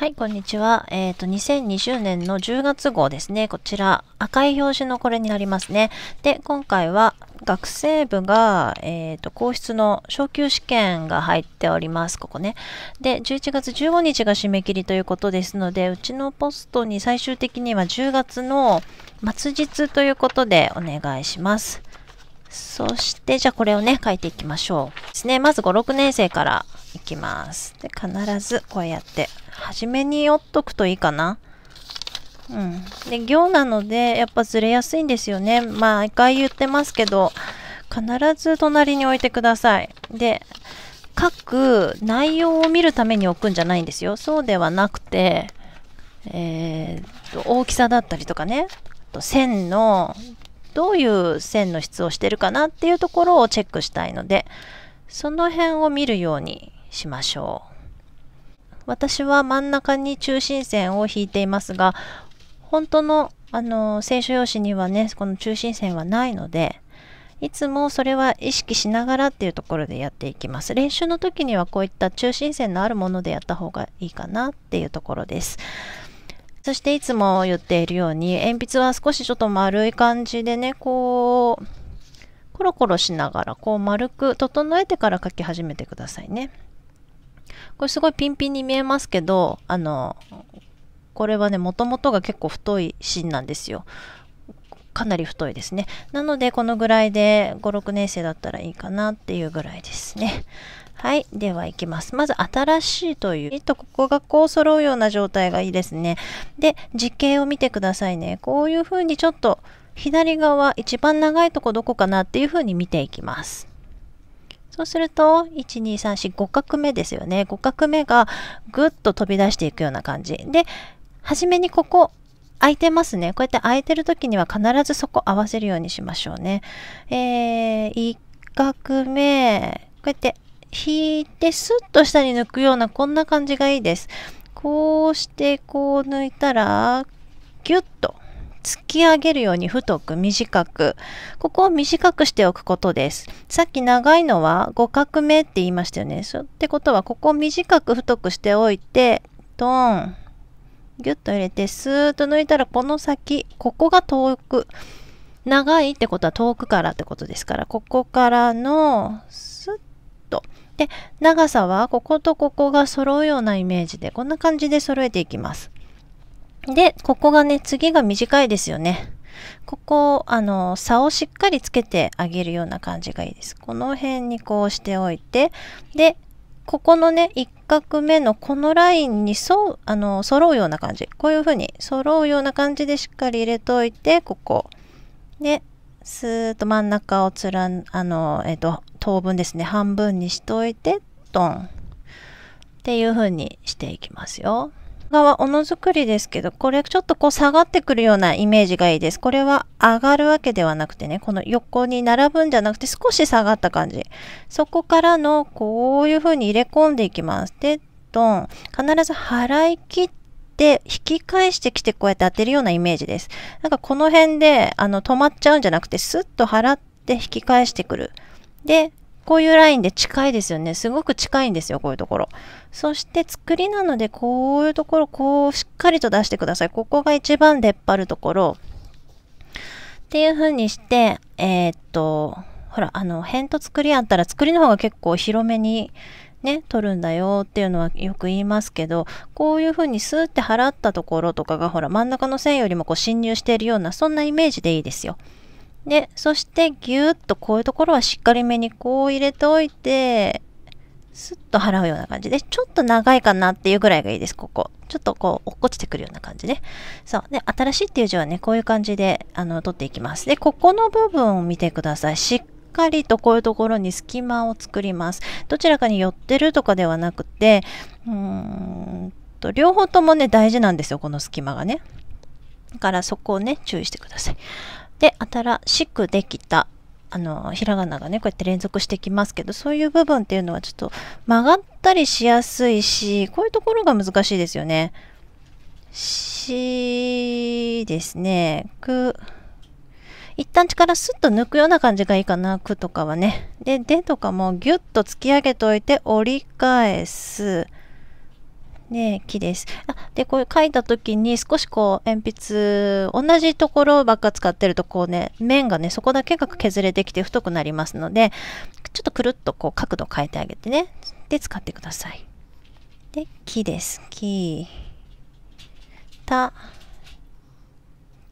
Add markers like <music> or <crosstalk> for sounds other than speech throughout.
はい、こんにちは。えっ、ー、と、2020年の10月号ですね。こちら、赤い表紙のこれになりますね。で、今回は学生部が、えっ、ー、と、皇室の昇級試験が入っております。ここね。で、11月15日が締め切りということですので、うちのポストに最終的には10月の末日ということでお願いします。そして、じゃあこれをね、書いていきましょう。ですね。まず5、6年生からいきます。で、必ずこうやって、初めに折っとくといいかな。うん。で、行なので、やっぱずれやすいんですよね。まあ、一回言ってますけど、必ず隣に置いてください。で、書く内容を見るために置くんじゃないんですよ。そうではなくて、えー、っと、大きさだったりとかね、と線のどういう線の質をしてるかなっていうところをチェックしたいのでその辺を見るようにしましょう。私は真ん中に中心線を引いていますが本当のあの選書用紙にはねこの中心線はないのでいつもそれは意識しながらっていうところでやっていきます練習の時にはこういった中心線のあるものでやった方がいいかなっていうところですそしていつも言っているように、鉛筆は少しちょっと丸い感じでね、こう、コロコロしながら、こう丸く整えてから描き始めてくださいね。これすごいピンピンに見えますけど、あの、これはね、もともとが結構太い芯なんですよ。かなり太いですね。なので、このぐらいで5、6年生だったらいいかなっていうぐらいですね。はい。では、いきます。まず、新しいという。えっと、ここがこう揃うような状態がいいですね。で、実計を見てくださいね。こういうふうにちょっと、左側、一番長いとこどこかなっていうふうに見ていきます。そうすると、1、2、3、4、5画目ですよね。5画目がぐっと飛び出していくような感じ。で、初めにここ、空いてますね。こうやって空いてる時には必ずそこ合わせるようにしましょうね。えー、1画目、こうやって引いてスッと下に抜くようなこんな感じがいいです。こうしてこう抜いたらギュッと突き上げるように太く短くここを短くしておくことですさっき長いのは五角目って言いましたよねそってことはここを短く太くしておいてトーンギュッと入れてスーッと抜いたらこの先ここが遠く長いってことは遠くからってことですからここからのスッと。で、長さはこことここが揃うようなイメージで、こんな感じで揃えていきます。で、ここがね、次が短いですよね。ここ、あの、差をしっかりつけてあげるような感じがいいです。この辺にこうしておいて、で、ここのね、1画目のこのラインに沿う、あの、揃うような感じ。こういう風に揃うような感じでしっかり入れといて、ここ。で、スーッと真ん中をつらん、あの、えっ、ー、と、等分ですね、半分にしといて、ドン。っていう風にしていきますよ。側、おのづくりですけど、これちょっとこう下がってくるようなイメージがいいです。これは上がるわけではなくてね、この横に並ぶんじゃなくて少し下がった感じ。そこからのこういう風に入れ込んでいきます。で、ドン。必ず払い切っで、引き返してきてこうやって当てるようなイメージです。なんかこの辺で、あの、止まっちゃうんじゃなくて、スッと払って引き返してくる。で、こういうラインで近いですよね。すごく近いんですよ、こういうところ。そして作りなので、こういうところ、こうしっかりと出してください。ここが一番出っ張るところ。っていう風にして、えー、っと、ほら、あの、辺と作りあったら、作りの方が結構広めにね、取るんだよっていうのはよく言いますけど、こういうふうにスーって払ったところとかがほら真ん中の線よりもこう侵入しているようなそんなイメージでいいですよ。で、そしてギュッとこういうところはしっかりめにこう入れておいて、スッと払うような感じで、ちょっと長いかなっていうぐらいがいいです、ここ。ちょっとこう、落っこちてくるような感じね。そう。で、新しいっていう字はね、こういう感じで、あの、取っていきます。で、ここの部分を見てください。しっかりとこういうところに隙間を作ります。どちらかに寄ってるとかではなくて、うーんと、両方ともね、大事なんですよ、この隙間がね。だからそこをね、注意してください。で、新しくできたあの、ひらがながね、こうやって連続してきますけど、そういう部分っていうのはちょっと曲がったりしやすいし、こういうところが難しいですよね。しですね。く、一旦力スッと抜くような感じがいいかな、くとかはね。で、でとかもギュッと突き上げといて折り返す。ね、木です。あ、で、こう書いた時に少しこう、鉛筆、同じところばっか使ってるとこうね、面がね、そこだけが削れてきて太くなりますので、ちょっとくるっとこう角度変えてあげてね。で、使ってください。で、木です。木。た。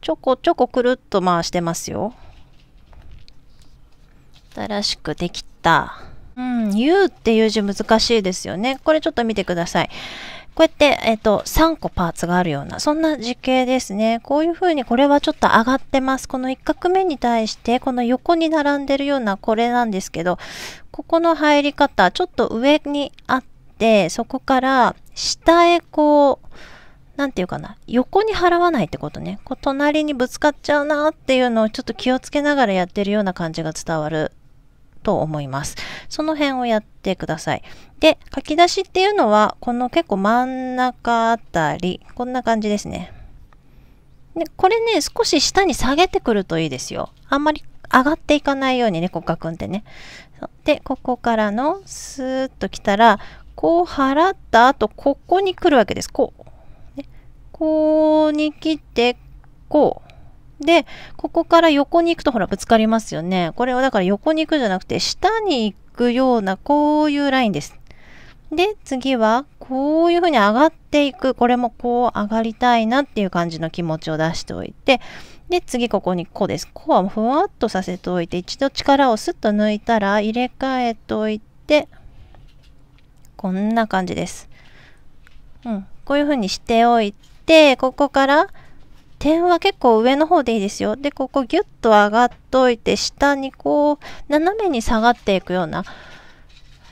ちょこちょこくるっと回してますよ。新しくできた。うん、u っていう字難しいですよね。これちょっと見てください。こうやって、えっ、ー、と、3個パーツがあるような、そんな字形ですね。こういうふうに、これはちょっと上がってます。この1画目に対して、この横に並んでるような、これなんですけど、ここの入り方、ちょっと上にあって、そこから下へこう、何て言うかな、横に払わないってことね。こう隣にぶつかっちゃうなっていうのをちょっと気をつけながらやってるような感じが伝わると思います。その辺をやってください。で、書き出しっていうのは、この結構真ん中あたり、こんな感じですね。で、これね、少し下に下げてくるといいですよ。あんまり上がっていかないようにね、こうってね。で、ここからのスーッと来たら、こう払った後、ここに来るわけです。ここうに切って、こう。で、ここから横に行くとほらぶつかりますよね。これはだから横に行くじゃなくて、下に行くような、こういうラインです。で、次は、こういうふうに上がっていく。これもこう上がりたいなっていう感じの気持ちを出しておいて、で、次ここにこうです。こうはふわっとさせておいて、一度力をスッと抜いたら入れ替えといて、こんな感じです。うん。こういうふうにしておいでここから点は結構上の方でいいですよ。で、ここギュッと上がっといて、下にこう、斜めに下がっていくような。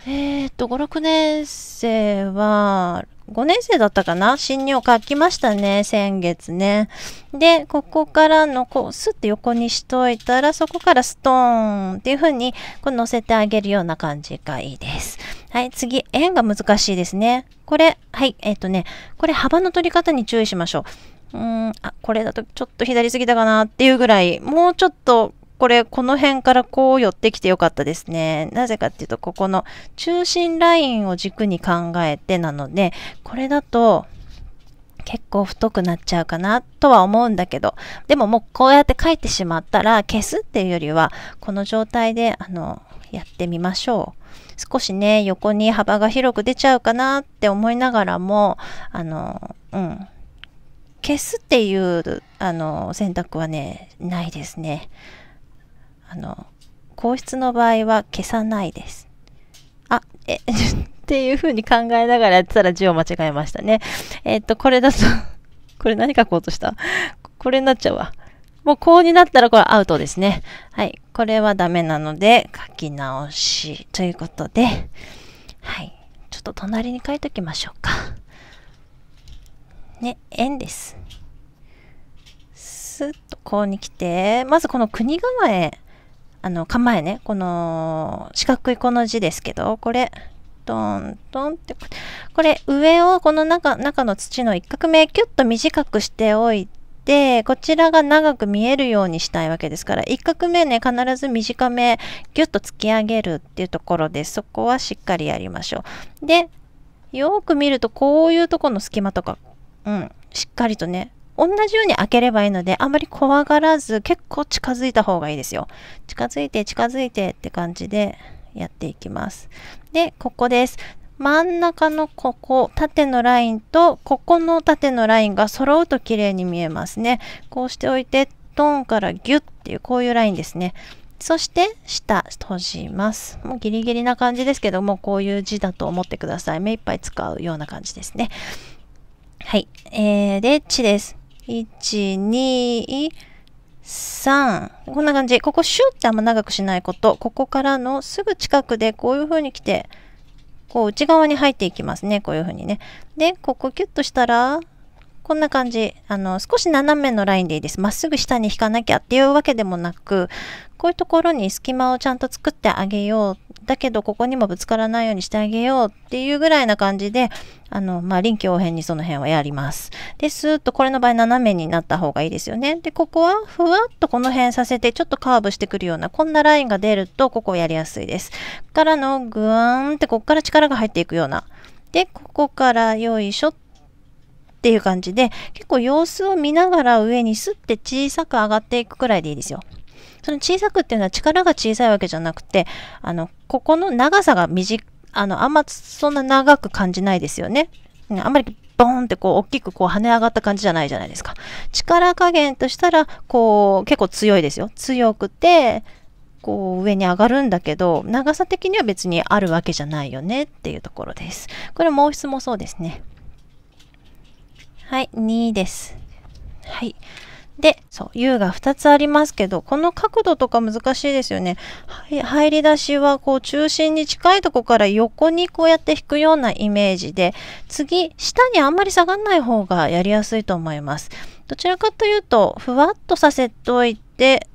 えっ、と、5、6年生は、5年生だったかな新入書きましたね、先月ね。で、ここからの、こう、スッと横にしといたら、そこからストーンっていう風に、こう乗せてあげるような感じがいいです。はい、次、円が難しいですね。これ、はい、えっ、ー、とね、これ幅の取り方に注意しましょう。うーん、あ、これだとちょっと左すぎたかなっていうぐらい、もうちょっとこれ、この辺からこう寄ってきてよかったですね。なぜかっていうと、ここの中心ラインを軸に考えてなので、これだと、結構太くなっちゃうかなとは思うんだけど、でももうこうやって書いてしまったら消すっていうよりは、この状態で、あの、やってみましょう。少しね、横に幅が広く出ちゃうかなって思いながらも、あの、うん。消すっていう、あの、選択はね、ないですね。あの皇室の場合は消さないです。あ、え、<laughs> っていう風に考えながらやってたら字を間違えましたね。えっと、これだと <laughs> これ何書こうとしたこれになっちゃうわ。もうこうになったらこれアウトですね。はい。これはダメなので書き直しということで、はい。ちょっと隣に書いときましょうか。ね、円です。スッとこうに来て、まずこの国構え。あの、構えね、この四角いこの字ですけど、これ、トントンって、これ上をこの中、中の土の一画目キュッと短くしておいて、こちらが長く見えるようにしたいわけですから、一画目ね、必ず短め、ギュッと突き上げるっていうところでそこはしっかりやりましょう。で、よく見ると、こういうとこの隙間とか、うん、しっかりとね、同じように開ければいいので、あんまり怖がらず、結構近づいた方がいいですよ。近づいて、近づいてって感じでやっていきます。で、ここです。真ん中のここ、縦のラインと、ここの縦のラインが揃うと綺麗に見えますね。こうしておいて、トーンからギュッっていう、こういうラインですね。そして、下、閉じます。もうギリギリな感じですけども、こういう字だと思ってください。目いっぱい使うような感じですね。はい。えー、で、地です。123こんな感じここシュってあんま長くしないことここからのすぐ近くでこういう風に来てこう内側に入っていきますねこういう風にねでここキュッとしたらこんな感じ。あの、少し斜めのラインでいいです。まっすぐ下に引かなきゃっていうわけでもなく、こういうところに隙間をちゃんと作ってあげよう。だけど、ここにもぶつからないようにしてあげようっていうぐらいな感じで、あの、まあ、臨機応変にその辺はやります。で、スーッとこれの場合斜めになった方がいいですよね。で、ここはふわっとこの辺させて、ちょっとカーブしてくるような、こんなラインが出ると、ここやりやすいです。からの、ぐわーんって、ここから力が入っていくような。で、ここからよいしょっっていう感じで、結構様子を見ながら上にスッて小さく上がっていくくらいでいいですよ。その小さくっていうのは力が小さいわけじゃなくて、あの、ここの長さが短、あの、あんまそんな長く感じないですよね。うん、あんまりボーンってこう大きくこう跳ね上がった感じじゃないじゃないですか。力加減としたら、こう結構強いですよ。強くて、こう上に上がるんだけど、長さ的には別にあるわけじゃないよねっていうところです。これ毛筆もそうですね。はい、2です。はい。で、そう、U が2つありますけど、この角度とか難しいですよね。入り出しは、こう、中心に近いとこから横にこうやって引くようなイメージで、次、下にあんまり下がんない方がやりやすいと思います。どちらかというと、ふわっとさせといて、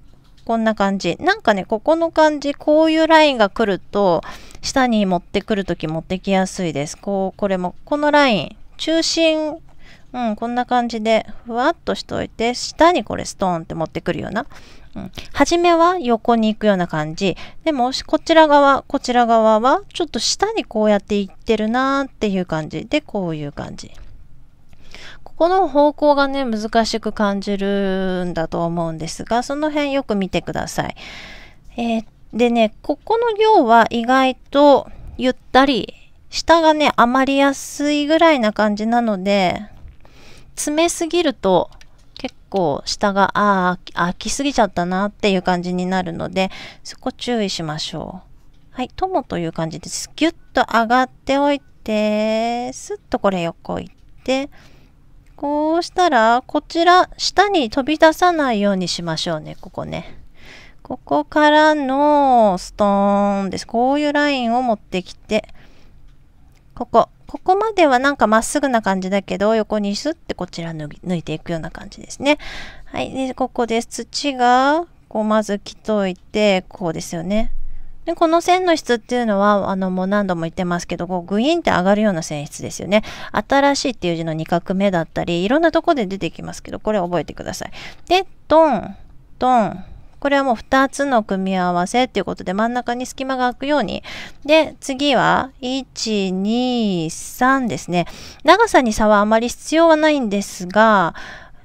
こんな感じ。なんかね、ここの感じ、こういうラインが来ると、下に持ってくるとき持ってきやすいです。こう、これも、このライン、中心うん、こんな感じで、ふわっとしといて、下にこれストーンって持ってくるような。うん、初めは横に行くような感じ。でも、こちら側、こちら側は、ちょっと下にこうやって行ってるなーっていう感じで、こういう感じ。ここの方向がね、難しく感じるんだと思うんですが、その辺よく見てください。えー、でね、ここの行は意外とゆったり、下がね、余りやすいぐらいな感じなので、詰めすぎると結構下が、ああ、開きすぎちゃったなっていう感じになるので、そこ注意しましょう。はい、友という感じです。ぎゅっと上がっておいて、すっとこれ横行って、こうしたら、こちら、下に飛び出さないようにしましょうね、ここね。ここからのストーンです。こういうラインを持ってきて、ここ、ここまではなんかまっすぐな感じだけど、横にスッてこちら抜いていくような感じですね。はい。で、ここです。土が、こうまず来といて、こうですよね。で、この線の質っていうのは、あの、もう何度も言ってますけど、こう、グイーンって上がるような線質ですよね。新しいっていう字の2画目だったり、いろんなとこで出てきますけど、これ覚えてください。で、トン、トン、これはもう2つの組み合わせっていうことで真ん中に隙間が空くように。で、次は1、2、3ですね。長さに差はあまり必要はないんですが、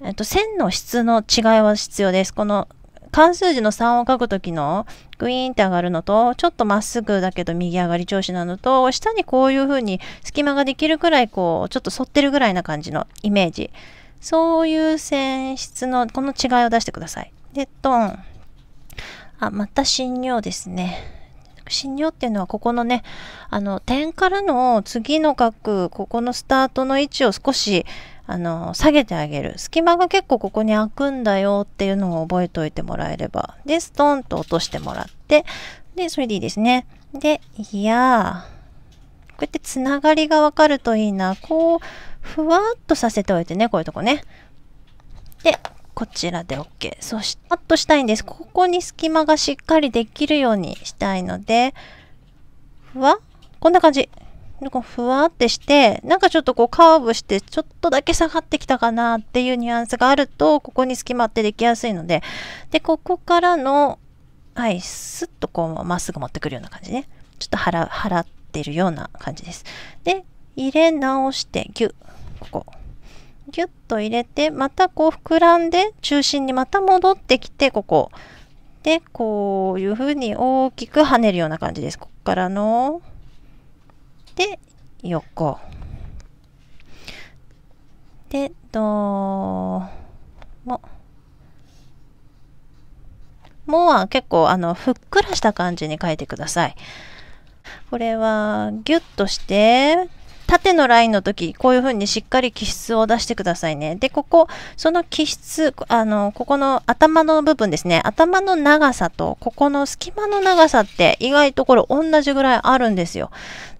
えっと、線の質の違いは必要です。この関数字の3を書くときのグイーンって上がるのと、ちょっとまっすぐだけど右上がり調子なのと、下にこういう風に隙間ができるくらい、こう、ちょっと反ってるぐらいな感じのイメージ。そういう線質の、この違いを出してください。で、トン。あ、また新尿ですね。新尿っていうのはここのね、あの、点からの次の角、ここのスタートの位置を少し、あの、下げてあげる。隙間が結構ここに開くんだよっていうのを覚えておいてもらえれば。で、ストンと落としてもらって、で、それでいいですね。で、いやー、こうやってつながりがわかるといいな。こう、ふわっとさせておいてね、こういうとこね。で、こちらで OK。そして、カットしたいんです。ここに隙間がしっかりできるようにしたいので、ふわこんな感じ。ふわってして、なんかちょっとこうカーブして、ちょっとだけ下がってきたかなっていうニュアンスがあると、ここに隙間ってできやすいので、で、ここからの、はい、スッとこうまっすぐ持ってくるような感じね。ちょっと払、払ってるような感じです。で、入れ直して、ぎゅ、ここ。キュッと入れてまたこう膨らんで中心にまた戻ってきてここでこういうふうに大きく跳ねるような感じですここからので横でどももは結構あのふっくらした感じに書いてくださいこれはギュッとして縦のラインの時、こういう風にしっかり気質を出してくださいね。で、ここ、その気質、あの、ここの頭の部分ですね。頭の長さと、ここの隙間の長さって意外とこれ同じぐらいあるんですよ。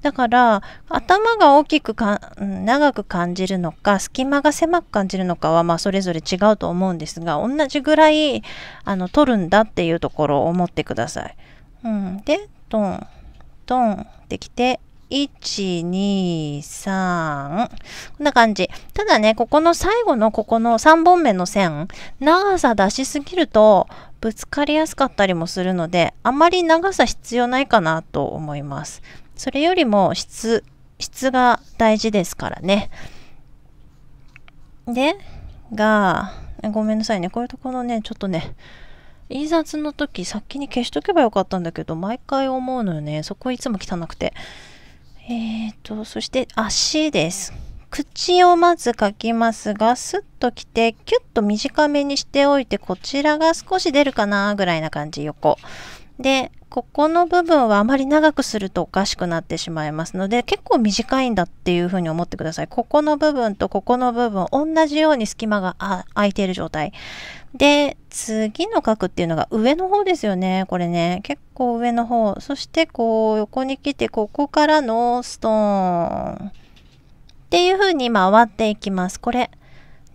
だから、頭が大きくか、長く感じるのか、隙間が狭く感じるのかは、まあ、それぞれ違うと思うんですが、同じぐらい、あの、取るんだっていうところを思ってください。うん。で、ドン、ドンってきて、123こんな感じただねここの最後のここの3本目の線長さ出しすぎるとぶつかりやすかったりもするのであまり長さ必要ないかなと思いますそれよりも質質が大事ですからねでがごめんなさいねこういうところねちょっとね印刷の時先に消しとけばよかったんだけど毎回思うのよねそこいつも汚くてえっ、ー、と、そして足です。口をまず描きますが、スッと来て、キュッと短めにしておいて、こちらが少し出るかなぐらいな感じ、横。で、ここの部分はあまり長くするとおかしくなってしまいますので結構短いんだっていうふうに思ってください。ここの部分とここの部分同じように隙間が空いている状態。で次の角っていうのが上の方ですよねこれね結構上の方そしてこう横に来てここからのストーンっていうふうに今っていきます。これ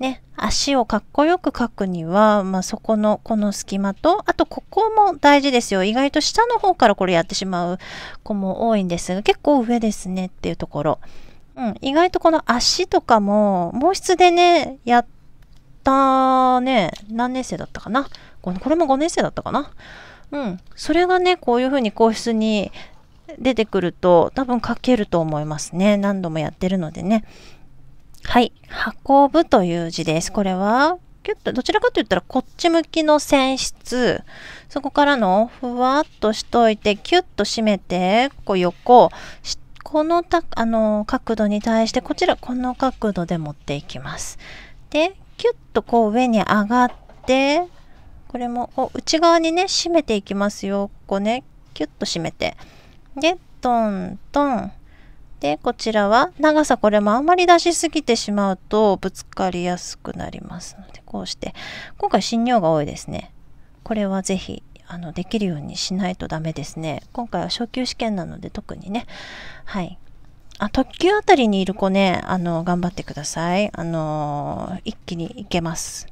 ね、足をかっこよく描くには、まあ、そこのこの隙間とあとここも大事ですよ意外と下の方からこれやってしまう子も多いんですが結構上ですねっていうところ、うん、意外とこの足とかも毛筆でねやったね何年生だったかなこれも5年生だったかなうんそれがねこういうふうに硬質に出てくると多分書けると思いますね何度もやってるのでねはい。運ぶという字です。これは、キュッと、どちらかと言ったらこっち向きの線質。そこからのふわっとしといて、キュッと締めて、こう横、このた、あの、角度に対して、こちらこの角度で持っていきます。で、キュッとこう上に上がって、これもこう内側にね、締めていきますよ。こうね、キュッと締めて。で、トントン。で、こちらは長さこれもあんまり出しすぎてしまうとぶつかりやすくなりますので、こうして、今回新尿が多いですね。これはぜひ、あの、できるようにしないとダメですね。今回は昇級試験なので特にね、はい。あ、特急あたりにいる子ね、あの、頑張ってください。あの、一気にいけます。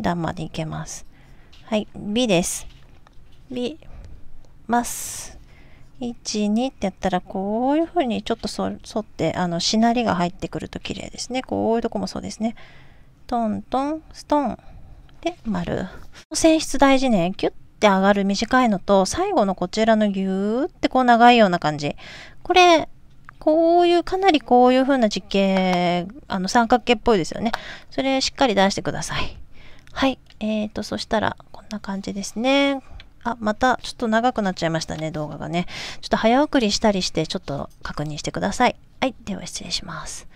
段までいけます。はい、B です。B、ます。12ってやったらこういうふうにちょっと沿ってあのしなりが入ってくると綺麗ですねこういうとこもそうですねトントンストンで丸性質大事ねぎュッて上がる短いのと最後のこちらのギューってこう長いような感じこれこういう、かなりこういう風な実験、あの、三角形っぽいですよね。それしっかり出してください。はい。えーと、そしたら、こんな感じですね。あ、またちょっと長くなっちゃいましたね、動画がね。ちょっと早送りしたりして、ちょっと確認してください。はい、では失礼します。